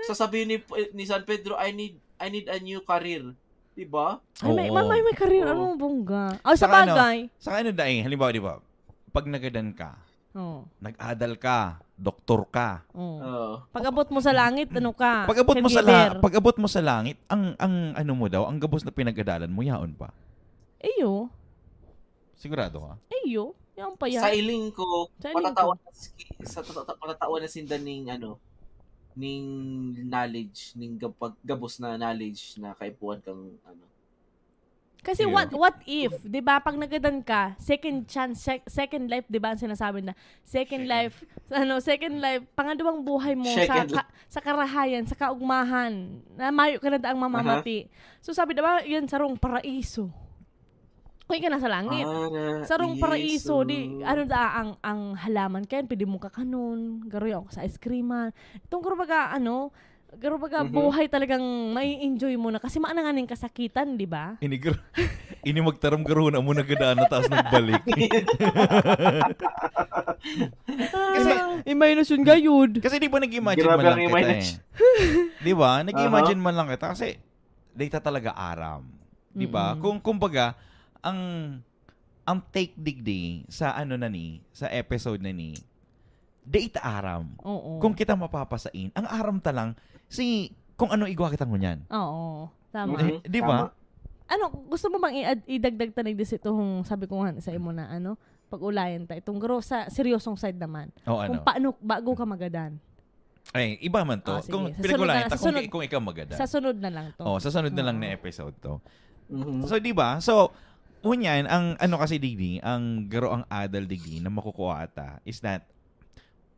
sasabihin ni, eh, ni San Pedro, I need I need a new career. Diba? Ay, may, may, may, may career. Oo. Ano bongga? Oh, sa ano, bagay. Ano, sa ano dahil, halimbawa, diba? pag nagadan ka, oh. nag-adal ka, doktor ka. Oh. Oo. Pag-abot mo sa langit, ano ka? Pag-abot mo sa langit, pag-abot mo sa langit, ang ang ano mo daw, ang gabos na pinagadalan mo yaon pa. Eyo. Sigurado ka? Eyo. Yan pa yan. Sa iling ko, Sa iling patatawan sa tata- tata- na sinda ning ano, ning knowledge, ning gabos na knowledge na kaipuan kang ano, kasi yeah. what what if, 'di ba, pag nagadan ka, second chance, sec- second life, 'di ba, ang sinasabi na second life, ano, second life, pangalawang buhay mo second sa ka, sa karahayan, sa kaugmahan. Na mayo ka na daang mamamati. Uh-huh. So sabi diba, 'yun sarong paraiso. Kung ka sa langit. Para sarong paraiso, di ano da ang ang halaman kayan, pwede mo kakanon, garoy ako sa ice cream. Ah. Itong kurbaga ano, pero baga, mm-hmm. buhay talagang mai-enjoy mo na kasi maananganing kasakitan, di ba? Inigr. Ini magtaram karuna mo na gadaan na taas nagbalik. kasi yun gayud. Kasi di ba nag-imagine Grabe man lang kita eh. di ba? Nag-imagine uh-huh. man lang kita kasi data talaga aram. Di ba? Mm-hmm. Kung kumbaga, ang ang take digdi sa ano na ni, sa episode na ni, date aram. Oo. Kung kita mapapasain, ang aram talang si kung ano igwa kitang hunyan. Oo. Tama. mm Di ba? Ano, gusto mo bang i- idagdag tanig dis itong sabi ko nga sa imo na ano, pag-ulayan ta itong gro sa seryosong side naman. Oh, ano? Kung paano bago ka magadan. Ay, iba man to. Oh, kung pinag-ulayan ta kung, kung ikaw magadan. Sa sunod na lang to. Oh, sa sunod na lang oh. na episode to. Mm-hmm. So, di ba? So, unyan, ang ano kasi digdi, ang garo ang adult digdi na makukuha ata is that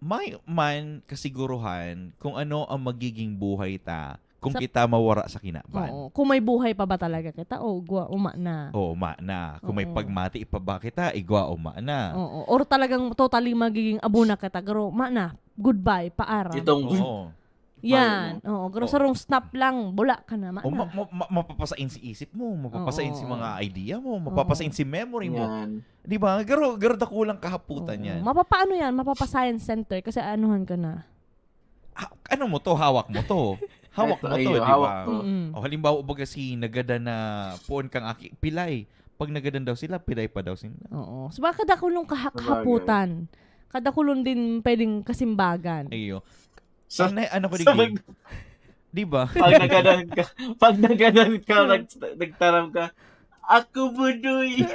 may man kasiguruhan kung ano ang magiging buhay ta kung sa, kita mawara sa kinaban. Oo. Kung may buhay pa ba talaga kita, o oh, gwa uma na. O oh, uma na. Kung oo. may pagmati pa ba kita, igwa eh, uma na. Oo. Or talagang totally magiging abo na kita, pero ma na. Goodbye, paara. Itong, oo. Yan. Parang, Oo, pero oh. sa room snap lang, bula ka na. Maana. O, ma- ma- mapapasain si isip mo, mapapasain Oo. si mga idea mo, mapapasain si memory mo. Yan. Di ba? Garo, garo na kulang kahaputan Oo. yan. Mapapaano yan? mapapa center kasi anuhan ka na. Ha- ano mo to? Hawak mo to. Hawak mo to, di hawak ba? to. O halimbawa, baga si nagada na puon kang aki, pilay. Pag nagadan daw sila, pilay pa daw sila. Oo. So, baka kahaputan. Kadakulon din pwedeng kasimbagan. Ayo. Sa, so, na, ano ko sa mag, Di ba? pag naganan ka, pag naganan ka, nag, nagtaram ka, ako budoy.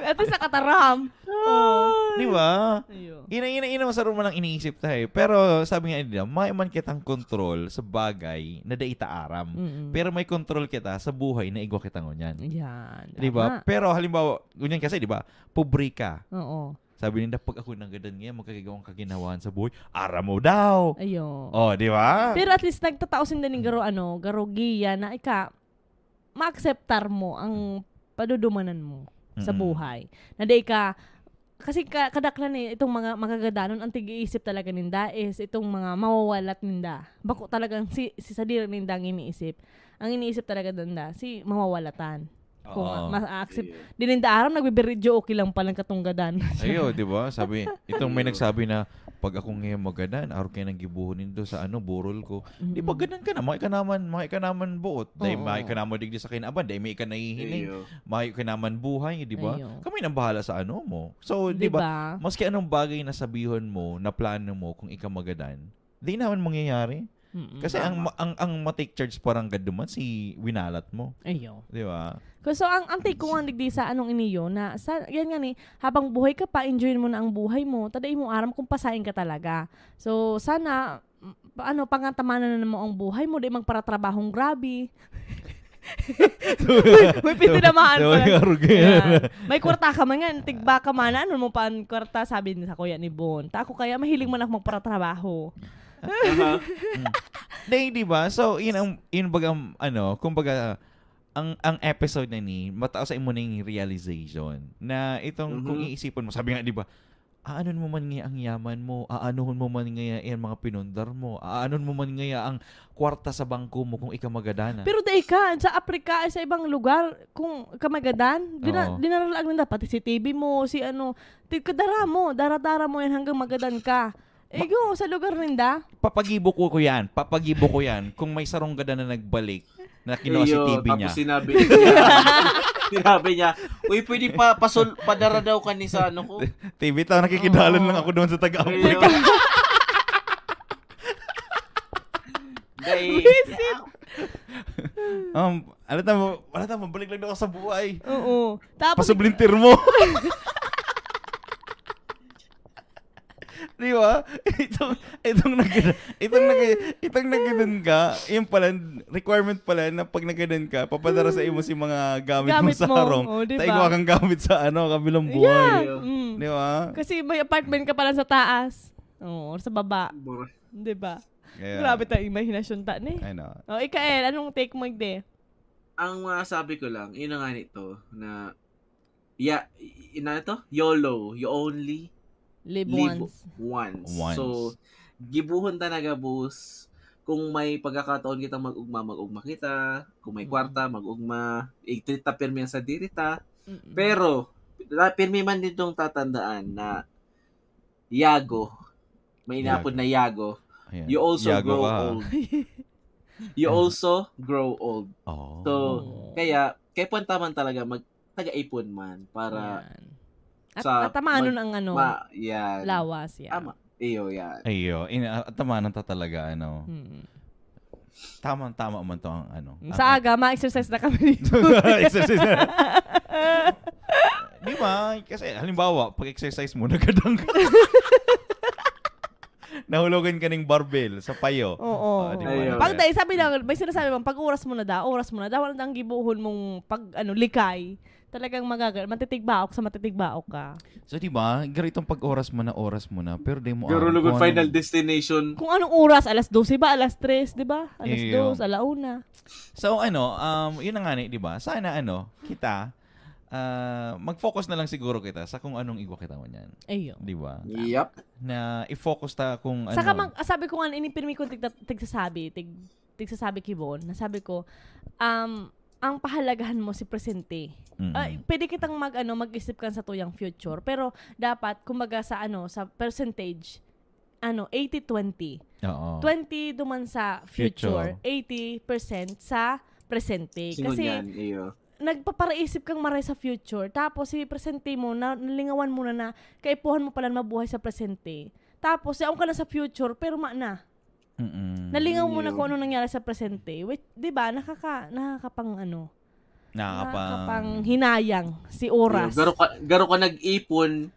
Ito sa kataram. Oh. Di ba? Ina, ina, ina, masarap mo lang iniisip tayo. Pero sabi nga nila, may man kitang control sa bagay na daitaaram. Mm-mm. Pero may control kita sa buhay na igwa kita ngunyan. Yan. Di ba? Pero halimbawa, ngunyan kasi, di ba? Pubrika. Oo. Sabi nila, pag ako nang ganun nga, magkagawang kaginawaan sa buhay, ara mo daw. Ayo. Oh, di ba? Pero at least nagtatao din din garo ano, garo giya na ika maacceptar mo ang padudumanan mo mm-hmm. sa buhay. Na di ka kasi ka, kadaklan eh, itong mga magagadanon ang tigiisip talaga ninda is itong mga mawawalat ninda. Bako talagang si, si sadira ninda ang iniisip. Ang iniisip talaga ninda, si mawawalatan. Kung Oo. ma-accept. Dininda aram, nagbibiridyo okay lang palang katunggadan. Ayo, di ba? Sabi, itong may nagsabi na pag ako ngayon magadan, araw kayo nang gibuhonin do sa ano, burol ko. Mm. Di ba ganan ka na, may ka naman, may ka naman buot. Dahil Oo. may ka naman digdi sa kinaban, dahil may ka nahihining. Ayo. ka naman buhay, di ba? Ayo. Kami nang bahala sa ano mo. So, di ba? Maski anong bagay na sabihon mo, na plano mo kung ikamagadan, magadan, di naman mangyayari. Kasi tama. ang ang ang ma-take charge parang gaduman si winalat mo. Ayo. 'Di ba? So ang ang take ko nga digdi sa anong iniyo na sa yan nga ni habang buhay ka pa enjoyin mo na ang buhay mo, taday mo aram kung pasain ka talaga. So sana mm, ano pangantamanan na mo ang buhay mo, di magpara trabahong grabe. May pininamaan ko. May kwarta ka man nga, tigba ka man, ano mo pa ang kwarta, sabi ni sa kuya ni Bon. Ta ako kaya mahiling man ako magpara-trabaho. Uh-huh. Dahil, di ba? So, yun ang, yun baga, um, ano, kumbaga, ang ang episode na ni, mataos sa imo ning realization na itong mm-hmm. kung iisipin mo, sabi nga, di ba, aanon mo man nga ang yaman mo, aanon mo man nga ang mga pinundar mo, aanon mo man nga ang kwarta sa bangko mo kung ikaw magadana. Pero dai ka, sa Afrika, sa ibang lugar, kung kamagadan, dina, Oo. dinaralaag na dapat si TV mo, si ano, kadara mo, daradara mo yan hanggang magadan ka. Ego, eh, sa lugar rinda? Papagibo ko ko yan. Papagibo ko yan. Kung may sarongga na nagbalik na kinuha si TV niya. Tapos sinabi niya, sinabi niya, uy, pwede pa, pasol, padara daw ka ni sa ano ko. TV, tao nakikidalan oh. lang ako doon sa taga-Africa. Dahil, um, alam tama, alam mo, balik lang ako sa buhay. Oo. Tapos, Pasublintir mo. Di ba? Itong, itong nag itong nag itong naganoon ka, yung pala, requirement pala na pag naganoon ka, papadara sa imo si mga gamit, gamit mo sa harong. Oh, diba? kang gamit sa ano, kabilang buhay. Yeah. Mm. Di ba? Kasi may apartment ka pala sa taas. Oo, oh, sa baba. Di ba? Yeah. Grabe ta imagination ta ni. I know. Oh, ikael, anong take mo ide? Ang masabi ko lang, ina nga nito, na, yeah, ina ito? YOLO, you only Live, live once. once. So, gibuhon ta nagabus kung may pagkakataon kita mag-ugma, mag-ugma kita. Kung may kwarta, mag-ugma. Itrita pirmi sa dirita. mm Pero, pirmi man din ditong tatandaan na Yago, may inapod na Yago, Ayan. you also Yago grow ka. old. you also grow old. Oh. So, kaya, kaya punta man talaga, mag, taga-ipon man para Ayan at, sa, at tamanon mag, ang ano, ma, yan. lawas. Yeah. Tama. iyo yeah. Iyo. In, at tamanon ta talaga, ano. Hmm. Tama, tama man to ang ano. Hmm, sa ang, aga, ma-exercise na kami dito. exercise na. Di ba? Kasi halimbawa, pag-exercise mo, nagadang ka. Nahulugan ka ng barbell sa payo. Oo. Uh, di ba? Pag tayo, sabi lang, may sinasabi bang, pag oras mo na da, oras mo na da, wala nang gibuhon mong pag, ano, likay talagang magagal. Matitigbaok sa matitigbaok ka. So, di ba? Ganitong pag oras mo na, oras mo na. Pero di mo Pero alam. Pero final destination. Kung anong oras, alas 12 ba? Alas 3, di ba? Alas yeah, 2, alauna. So, ano, um, yun na nga, di ba? Sana, ano, kita, uh, mag-focus na lang siguro kita sa kung anong iwa kita mo niyan. Ayun. Di ba? Yep. Na i-focus ta kung ano. Saka mag, sabi ko nga, inipirmi ko tig, tigsasabi, tig, tigsasabi kay Bon, nasabi ko, um, ang pahalagahan mo si presente. Mm-hmm. Uh, pwede kitang mag ano mag-isip kan sa tuyang future pero dapat kumbaga sa ano sa percentage ano 80-20. Oo. 20 duman sa future, future. 80% sa presente. Singon Kasi yan, iyo. nagpaparaisip kang maray sa future tapos si presente mo na nalingawan mo na na kaipuhan mo pala mabuhay sa presente. Tapos yaon eh, ka na sa future pero ma na Mm-mm. Nalingaw mo na kung ano nangyari sa presente. Which, di ba, nakaka, nakakapang ano, nakakapang, nakakapang hinayang si oras. Garo ka, garo ka nag-ipon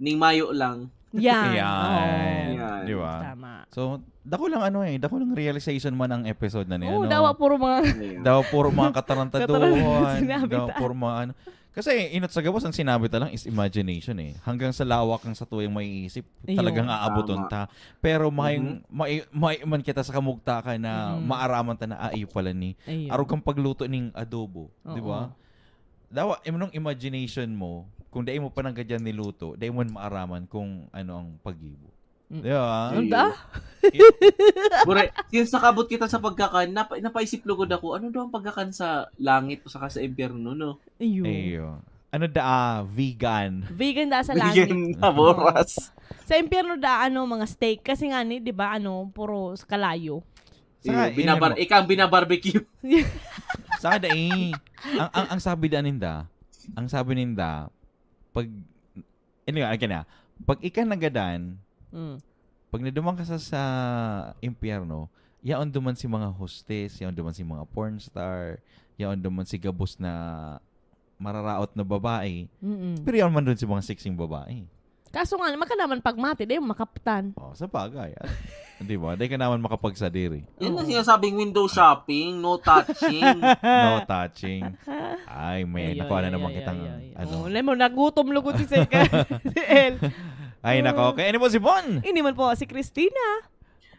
ning Mayo lang. Yan. Yan. Di ba? Tama. So, dako lang ano eh, dako lang realization man ang episode na niya. Oo, oh, no? dawa puro mga... Ano dawa puro mga katarantaduhan. dawa puro mga ano. Kasi inot sa gawas, ang sinabi talang is imagination eh. Hanggang sa lawak ang sa tuwing maiisip, Ayun. talagang aabuton ta. Pero may, mm-hmm. may, may man kita sa kamugta ka na mm-hmm. maaraman ta na ay ah, pala ni. Ayun. Araw kang pagluto ning adobo. Di ba? Dawa, imong imagination mo, kung dahil mo pa nang ganyan niluto, dahil mo maaraman kung ano ang pag-ibo. Yeah. Mm. Ang da? Bure, since nakabot kita sa pagkakan, nap- napaisip lugod ako, ano daw ang pagkakan sa langit o saka sa impyerno, no? Ayun. Ayun. Ano da, ah, vegan. Vegan da sa langit. Vegan na boras. Mm. Sa impyerno da, ano, mga steak. Kasi nga ni, di ba, ano, puro kalayo. Sa eh, binabar ikaw binabarbecue. sa da, eh. Ang, ang, ang sabi da ninda, ang sabi ninda, pag, anyway, again pag ikan nagadan, Mm. Pag naduman ka sa, sa impyerno, yaon duman si mga hostess, yaon duman si mga porn star, yaon duman si gabos na mararaot na babae. Mm-mm. Pero yaon man doon si mga sexing babae. Kaso nga, magkanaman pag mati, di makaptan. Oh, sa bagay. Ah. Di ba? Di ka naman makapagsadiri. Yan ang sinasabing window shopping, no touching. no touching. Ay, man. Nakuha na naman kitang ano. Oh, alam mo, nagutom lugod si Seka. si El. Ay, hmm. nako. Okay. Ano po si Bon? Ini man po si Christina.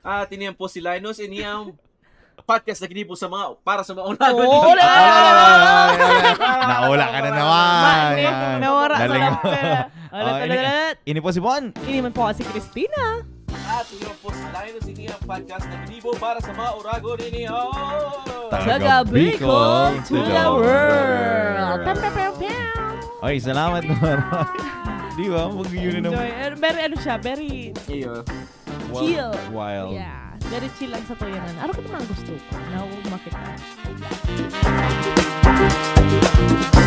At ah, ini po si Linus. Ini podcast na po sa mga para sa mga ulan. Oo, wala! Naula ka na naman. Nawara sa lang. Ini po si Bon. Ini man po si Christina. At ah, yun po si Linus Ini podcast na ginibo para sa mga urago ninyo. Taga Bicol to the world. Pew, pew, pew, pew. Oy, salamat. Di ba? Mag-yun na Enjoy. naman. Eh, very ano siya, very Iyo. Wild- chill. Wild. Yeah. Very chill lang sa yan. Ano ko naman ang gusto ko? Nauumakit na.